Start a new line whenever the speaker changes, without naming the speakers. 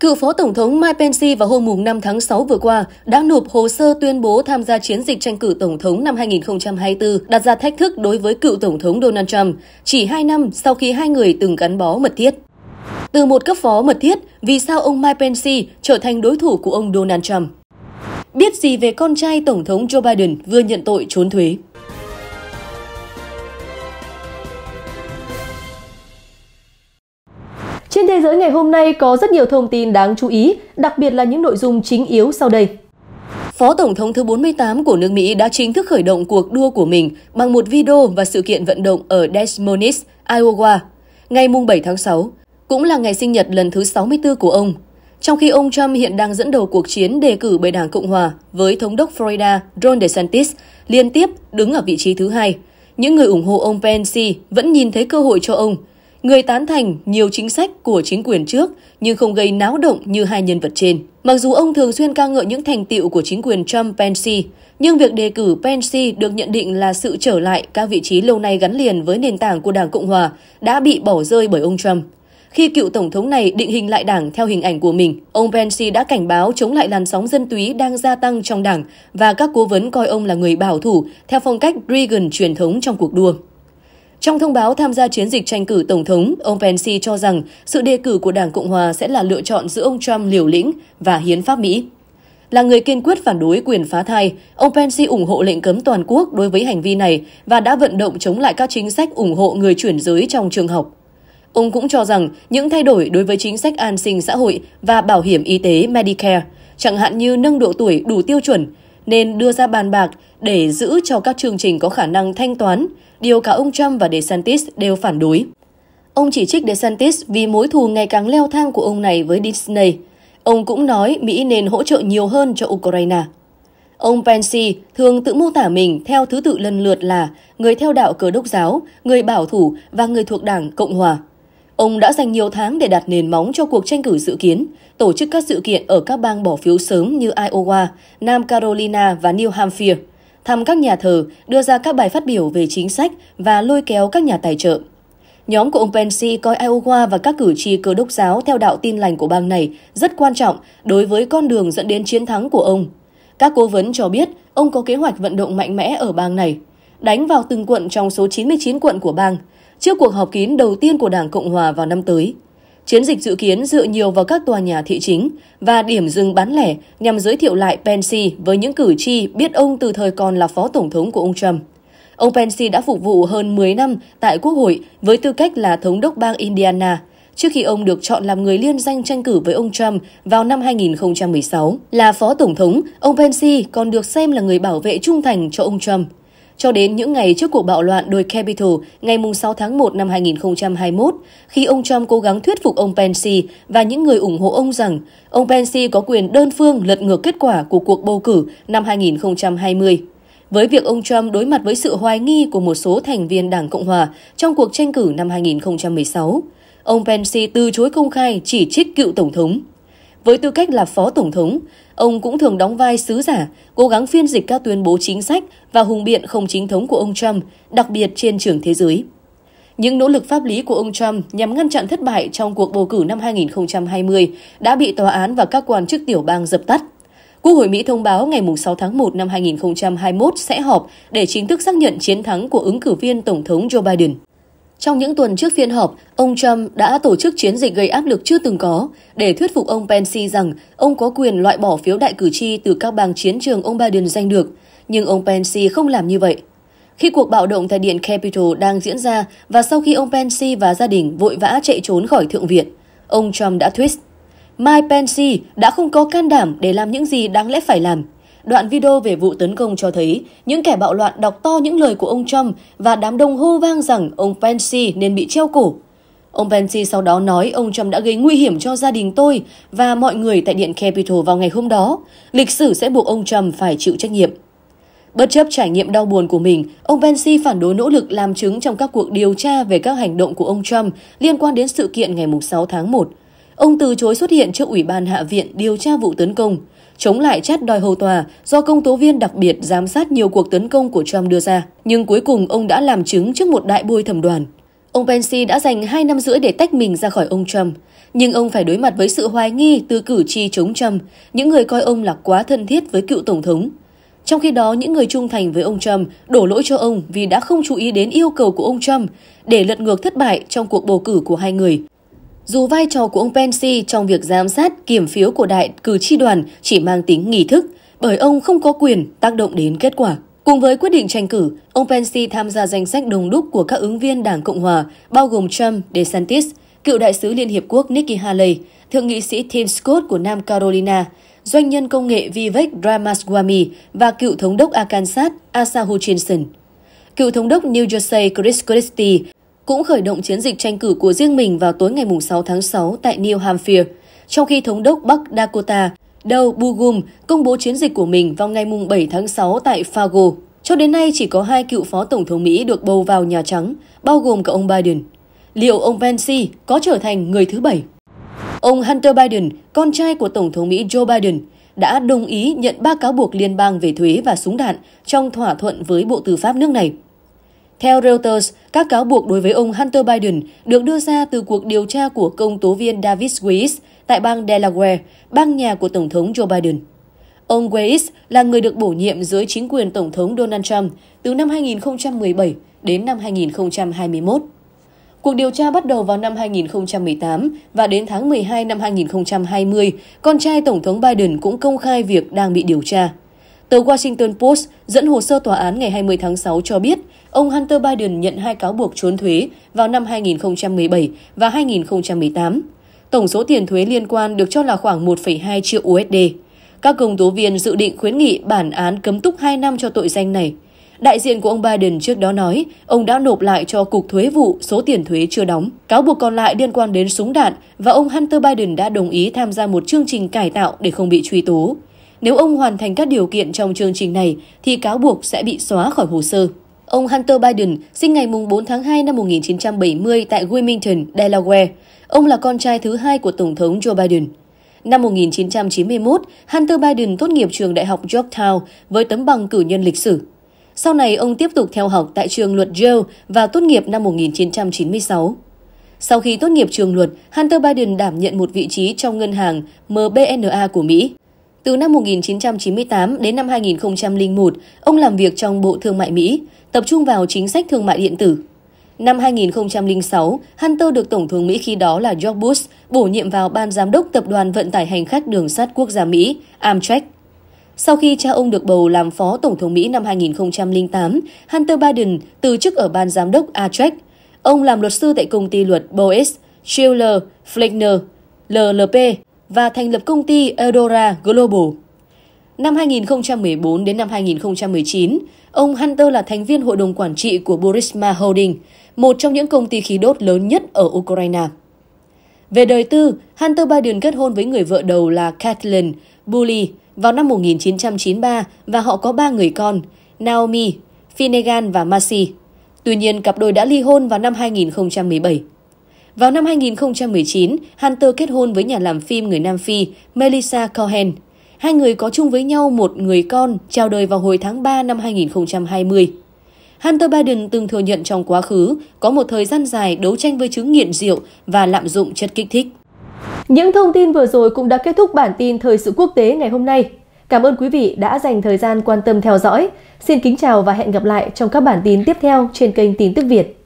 Cựu Phó Tổng thống Mike Pence vào hôm 5 tháng 6 vừa qua đã nộp hồ sơ tuyên bố tham gia chiến dịch tranh cử Tổng thống năm 2024 đặt ra thách thức đối với cựu Tổng thống Donald Trump chỉ 2 năm sau khi hai người từng gắn bó mật thiết. Từ một cấp phó mật thiết, vì sao ông Mike Pence trở thành đối thủ của ông Donald Trump? Biết gì về con trai Tổng thống Joe Biden vừa nhận tội trốn thuế? thế giới ngày hôm nay có rất nhiều thông tin đáng chú ý, đặc biệt là những nội dung chính yếu sau đây. Phó Tổng thống thứ 48 của nước Mỹ đã chính thức khởi động cuộc đua của mình bằng một video và sự kiện vận động ở Des Moines, Iowa, ngày 7 tháng 6, cũng là ngày sinh nhật lần thứ 64 của ông. Trong khi ông Trump hiện đang dẫn đầu cuộc chiến đề cử bởi Đảng Cộng Hòa với Thống đốc Florida Ron DeSantis liên tiếp đứng ở vị trí thứ hai, những người ủng hộ ông Pence vẫn nhìn thấy cơ hội cho ông – người tán thành nhiều chính sách của chính quyền trước nhưng không gây náo động như hai nhân vật trên. Mặc dù ông thường xuyên ca ngợi những thành tiệu của chính quyền Trump Pence, nhưng việc đề cử Pence được nhận định là sự trở lại các vị trí lâu nay gắn liền với nền tảng của Đảng Cộng hòa đã bị bỏ rơi bởi ông Trump. Khi cựu tổng thống này định hình lại đảng theo hình ảnh của mình, ông Pence đã cảnh báo chống lại làn sóng dân túy đang gia tăng trong đảng và các cố vấn coi ông là người bảo thủ theo phong cách Reagan truyền thống trong cuộc đua. Trong thông báo tham gia chiến dịch tranh cử Tổng thống, ông Pence cho rằng sự đề cử của Đảng Cộng Hòa sẽ là lựa chọn giữa ông Trump liều lĩnh và hiến pháp Mỹ. Là người kiên quyết phản đối quyền phá thai, ông Pence ủng hộ lệnh cấm toàn quốc đối với hành vi này và đã vận động chống lại các chính sách ủng hộ người chuyển giới trong trường học. Ông cũng cho rằng những thay đổi đối với chính sách an sinh xã hội và bảo hiểm y tế Medicare, chẳng hạn như nâng độ tuổi đủ tiêu chuẩn, nên đưa ra bàn bạc để giữ cho các chương trình có khả năng thanh toán, điều cả ông Trump và DeSantis đều phản đối. Ông chỉ trích DeSantis vì mối thù ngày càng leo thang của ông này với Disney. Ông cũng nói Mỹ nên hỗ trợ nhiều hơn cho Ukraine. Ông Pence thường tự mô tả mình theo thứ tự lần lượt là người theo đạo cờ đốc giáo, người bảo thủ và người thuộc đảng Cộng Hòa. Ông đã dành nhiều tháng để đặt nền móng cho cuộc tranh cử dự kiến, tổ chức các sự kiện ở các bang bỏ phiếu sớm như Iowa, Nam Carolina và New Hampshire – thăm các nhà thờ, đưa ra các bài phát biểu về chính sách và lôi kéo các nhà tài trợ. Nhóm của ông Pence coi Iowa và các cử tri cơ đốc giáo theo đạo tin lành của bang này rất quan trọng đối với con đường dẫn đến chiến thắng của ông. Các cố vấn cho biết ông có kế hoạch vận động mạnh mẽ ở bang này, đánh vào từng quận trong số 99 quận của bang, trước cuộc họp kín đầu tiên của Đảng Cộng Hòa vào năm tới. Chiến dịch dự kiến dựa nhiều vào các tòa nhà thị chính và điểm dừng bán lẻ nhằm giới thiệu lại Pence với những cử tri biết ông từ thời còn là phó tổng thống của ông Trump. Ông Pence đã phục vụ hơn 10 năm tại Quốc hội với tư cách là thống đốc bang Indiana, trước khi ông được chọn làm người liên danh tranh cử với ông Trump vào năm 2016. Là phó tổng thống, ông Pence còn được xem là người bảo vệ trung thành cho ông Trump cho đến những ngày trước cuộc bạo loạn đồi Capitol ngày 6 tháng 1 năm 2021, khi ông Trump cố gắng thuyết phục ông Pence và những người ủng hộ ông rằng ông Pence có quyền đơn phương lật ngược kết quả của cuộc bầu cử năm 2020. Với việc ông Trump đối mặt với sự hoài nghi của một số thành viên Đảng Cộng Hòa trong cuộc tranh cử năm 2016, ông Pence từ chối công khai chỉ trích cựu Tổng thống. Với tư cách là phó tổng thống, ông cũng thường đóng vai sứ giả, cố gắng phiên dịch các tuyên bố chính sách và hùng biện không chính thống của ông Trump, đặc biệt trên trường thế giới. Những nỗ lực pháp lý của ông Trump nhằm ngăn chặn thất bại trong cuộc bầu cử năm 2020 đã bị tòa án và các quan chức tiểu bang dập tắt. Quốc hội Mỹ thông báo ngày 6 tháng 1 năm 2021 sẽ họp để chính thức xác nhận chiến thắng của ứng cử viên Tổng thống Joe Biden. Trong những tuần trước phiên họp, ông Trump đã tổ chức chiến dịch gây áp lực chưa từng có để thuyết phục ông Pence rằng ông có quyền loại bỏ phiếu đại cử tri từ các bang chiến trường ông Biden giành được, nhưng ông Pence không làm như vậy. Khi cuộc bạo động tại Điện Capitol đang diễn ra và sau khi ông Pence và gia đình vội vã chạy trốn khỏi Thượng viện, ông Trump đã tweet Mike Pence đã không có can đảm để làm những gì đáng lẽ phải làm. Đoạn video về vụ tấn công cho thấy những kẻ bạo loạn đọc to những lời của ông Trump và đám đông hô vang rằng ông Pence nên bị treo cổ. Ông Pence sau đó nói ông Trump đã gây nguy hiểm cho gia đình tôi và mọi người tại Điện Capitol vào ngày hôm đó. Lịch sử sẽ buộc ông Trump phải chịu trách nhiệm. Bất chấp trải nghiệm đau buồn của mình, ông Pence phản đối nỗ lực làm chứng trong các cuộc điều tra về các hành động của ông Trump liên quan đến sự kiện ngày 6 tháng 1. Ông từ chối xuất hiện trước Ủy ban Hạ viện điều tra vụ tấn công, chống lại chát đòi hầu tòa do công tố viên đặc biệt giám sát nhiều cuộc tấn công của Trump đưa ra. Nhưng cuối cùng ông đã làm chứng trước một đại bôi thẩm đoàn. Ông Pence đã dành 2 năm rưỡi để tách mình ra khỏi ông Trump, nhưng ông phải đối mặt với sự hoài nghi từ cử tri chống Trump, những người coi ông là quá thân thiết với cựu tổng thống. Trong khi đó, những người trung thành với ông Trump đổ lỗi cho ông vì đã không chú ý đến yêu cầu của ông Trump để lật ngược thất bại trong cuộc bầu cử của hai người. Dù vai trò của ông Pence trong việc giám sát kiểm phiếu của đại cử tri đoàn chỉ mang tính nghi thức, bởi ông không có quyền tác động đến kết quả. Cùng với quyết định tranh cử, ông Pence tham gia danh sách đồng đúc của các ứng viên Đảng Cộng Hòa, bao gồm Trump, DeSantis, cựu đại sứ Liên Hiệp Quốc Nikki Haley, thượng nghị sĩ Tim Scott của Nam Carolina, doanh nhân công nghệ Vivek Ramaswamy và cựu thống đốc Arkansas Asa Hutchinson. Cựu thống đốc New Jersey Chris Christie cũng khởi động chiến dịch tranh cử của riêng mình vào tối ngày 6 tháng 6 tại New Hampshire, trong khi Thống đốc Bắc Dakota Doug Burgum công bố chiến dịch của mình vào ngày 7 tháng 6 tại Fargo. Cho đến nay, chỉ có hai cựu phó tổng thống Mỹ được bầu vào Nhà Trắng, bao gồm cả ông Biden. Liệu ông Pence có trở thành người thứ bảy? Ông Hunter Biden, con trai của Tổng thống Mỹ Joe Biden, đã đồng ý nhận ba cáo buộc liên bang về thuế và súng đạn trong thỏa thuận với Bộ Tư pháp nước này. Theo Reuters, các cáo buộc đối với ông Hunter Biden được đưa ra từ cuộc điều tra của công tố viên David Weiss tại bang Delaware, bang nhà của Tổng thống Joe Biden. Ông Weiss là người được bổ nhiệm dưới chính quyền Tổng thống Donald Trump từ năm 2017 đến năm 2021. Cuộc điều tra bắt đầu vào năm 2018 và đến tháng 12 năm 2020, con trai Tổng thống Biden cũng công khai việc đang bị điều tra. Tờ Washington Post dẫn hồ sơ tòa án ngày 20 tháng 6 cho biết ông Hunter Biden nhận hai cáo buộc trốn thuế vào năm 2017 và 2018. Tổng số tiền thuế liên quan được cho là khoảng 1,2 triệu USD. Các công tố viên dự định khuyến nghị bản án cấm túc 2 năm cho tội danh này. Đại diện của ông Biden trước đó nói ông đã nộp lại cho Cục Thuế vụ số tiền thuế chưa đóng. Cáo buộc còn lại liên quan đến súng đạn và ông Hunter Biden đã đồng ý tham gia một chương trình cải tạo để không bị truy tố. Nếu ông hoàn thành các điều kiện trong chương trình này thì cáo buộc sẽ bị xóa khỏi hồ sơ. Ông Hunter Biden sinh ngày 4 tháng 2 năm 1970 tại Wilmington, Delaware. Ông là con trai thứ hai của Tổng thống Joe Biden. Năm 1991, Hunter Biden tốt nghiệp trường Đại học Georgetown với tấm bằng cử nhân lịch sử. Sau này, ông tiếp tục theo học tại trường luật Yale và tốt nghiệp năm 1996. Sau khi tốt nghiệp trường luật, Hunter Biden đảm nhận một vị trí trong ngân hàng MBNA của Mỹ. Từ năm 1998 đến năm 2001, ông làm việc trong Bộ Thương mại Mỹ, tập trung vào chính sách thương mại điện tử. Năm 2006, Hunter được Tổng thống Mỹ khi đó là George Bush bổ nhiệm vào Ban Giám đốc Tập đoàn Vận tải Hành khách Đường sắt Quốc gia Mỹ, Amtrak. Sau khi cha ông được bầu làm Phó Tổng thống Mỹ năm 2008, Hunter Biden từ chức ở Ban Giám đốc Amtrak. Ông làm luật sư tại công ty luật boes Schiller, Fleckner, LLP và thành lập công ty Eldora Global. Năm 2014 đến năm 2019, ông Hunter là thành viên hội đồng quản trị của Burisma Holding, một trong những công ty khí đốt lớn nhất ở Ukraine. Về đời tư, Hunter Biden kết hôn với người vợ đầu là Kathleen Bully vào năm 1993 và họ có ba người con, Naomi, Finnegan và Marcy. Tuy nhiên, cặp đôi đã ly hôn vào năm 2017. Vào năm 2019, Hunter kết hôn với nhà làm phim người Nam Phi Melissa Cohen – Hai người có chung với nhau một người con, chào đời vào hồi tháng 3 năm 2020. Hunter Biden từng thừa nhận trong quá khứ có một thời gian dài đấu tranh với chứng nghiện rượu và lạm dụng chất kích thích. Những thông tin vừa rồi cũng đã kết thúc bản tin thời sự quốc tế ngày hôm nay. Cảm ơn quý vị đã dành thời gian quan tâm theo dõi. Xin kính chào và hẹn gặp lại trong các bản tin tiếp theo trên kênh Tin tức Việt.